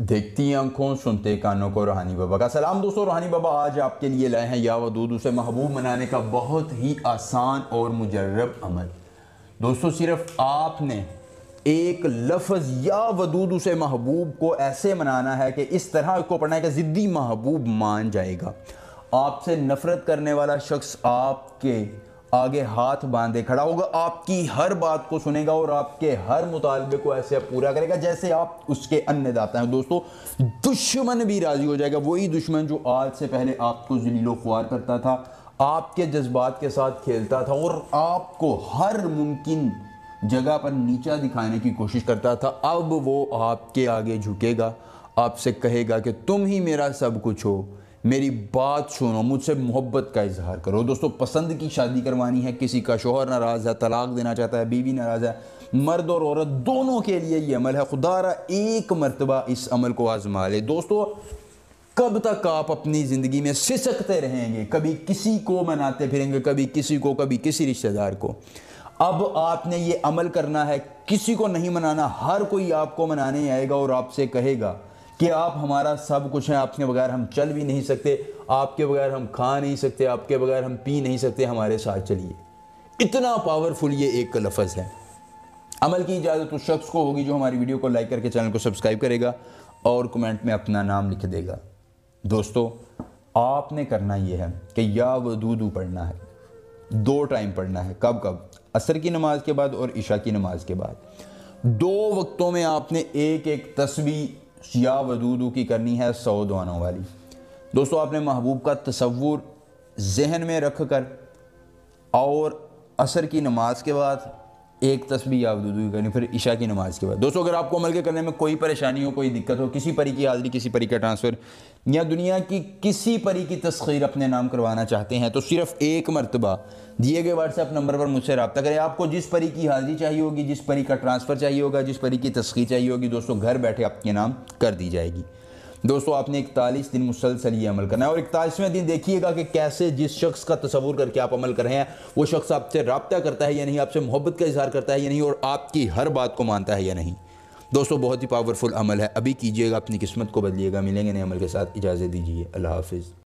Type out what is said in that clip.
देखती आंखों सुनते कानों को रोहानी बाबा का सलाम दोस्तों रोहानी बाबा आज आपके लिए लाए हैं या वदूद उसे महबूब मनाने का बहुत ही आसान और मुजरब अमल दोस्तों सिर्फ आपने एक लफज या वदूद उसे महबूब को ऐसे मनाना है कि इस तरह को पढ़ना है कि ज़िद्दी महबूब मान जाएगा आपसे नफ़रत करने वाला शख्स आपके आगे हाथ बांधे खड़ा होगा आपकी हर बात को सुनेगा और आपके हर मुतालबे को ऐसे पूरा करेगा जैसे आप उसके अन्नदाता हैं दोस्तों दुश्मन भी राजी हो जाएगा वही दुश्मन जो आज से पहले आपको जलीलो खुआर करता था आपके जज्बात के साथ खेलता था और आपको हर मुमकिन जगह पर नीचा दिखाने की कोशिश करता था अब वो आपके आगे झुकेगा आपसे कहेगा कि तुम ही मेरा सब कुछ हो मेरी बात सुनो मुझसे मोहब्बत का इजहार करो दोस्तों पसंद की शादी करवानी है किसी का शोहर नाराज़ है तलाक देना चाहता है बीवी नाराज़ है मर्द और औरत दोनों के लिए ये अमल है खुदा एक मरतबा इस अमल को आजमा ले दोस्तों कब तक आप अपनी ज़िंदगी में सिसकते रहेंगे कभी किसी को मनाते फिरेंगे कभी किसी को कभी किसी रिश्तेदार को अब आपने ये अमल करना है किसी को नहीं मनाना हर कोई आपको मनाने आएगा और आपसे कहेगा कि आप हमारा सब कुछ हैं आपके बगैर हम चल भी नहीं सकते आपके बगैर हम खा नहीं सकते आपके बगैर हम पी नहीं सकते हमारे साथ चलिए इतना पावरफुल ये एक लफज है अमल की इजाज़त उस शख्स को होगी जो हमारी वीडियो को लाइक करके चैनल को सब्सक्राइब करेगा और कमेंट में अपना नाम लिख देगा दोस्तों आपने करना यह है कि या वदूदू पढ़ना है दो टाइम पढ़ना है कब कब असर की नमाज के बाद और ईशा की नमाज के बाद दो वक्तों में आपने एक एक तस्वीर या वदूदू की करनी है सौ दुआनों वाली दोस्तों आपने महबूब का तस्वूर जहन में रख कर और असर की नमाज के बाद एक तस्वीर आप दूसरी करनी फिर ईशा की नमाज़ के बाद दोस्तों अगर आपको अमल के करने में कोई परेशानी हो कोई दिक्कत हो किसी परी की हाजरी किसी परी का ट्रांसफ़र या दुनिया की किसी परी की तस्खीर अपने नाम करवाना चाहते हैं तो सिर्फ एक मरतबा दिए गए व्हाट्सएप नंबर पर मुझसे रबता करें आपको जिस परी की हाजिरी चाहिए होगी जिस परी का ट्रांसफ़र चाहिए होगा जिस परी की तस्खीर चाहिए होगी दोस्तों घर बैठे आपके नाम कर दी जाएगी दोस्तों आपने इकतालीस दिन मुसलसल ये अमल करना है और इकतालीसवें दिन देखिएगा कि कैसे जिस शख्स का तस्वूर करके आप अमल कर रहे हैं वो शख्स आपसे रबता करता है या नहीं आपसे मोहब्बत का इजहार करता है या नहीं और आपकी हर बात को मानता है या नहीं दोस्तों बहुत ही पावरफुल अमल है अभी कीजिएगा अपनी किस्मत को बदलिएगा मिलेंगे नए अमल के साथ इजाज़त दीजिए अल्लाह हाफिज़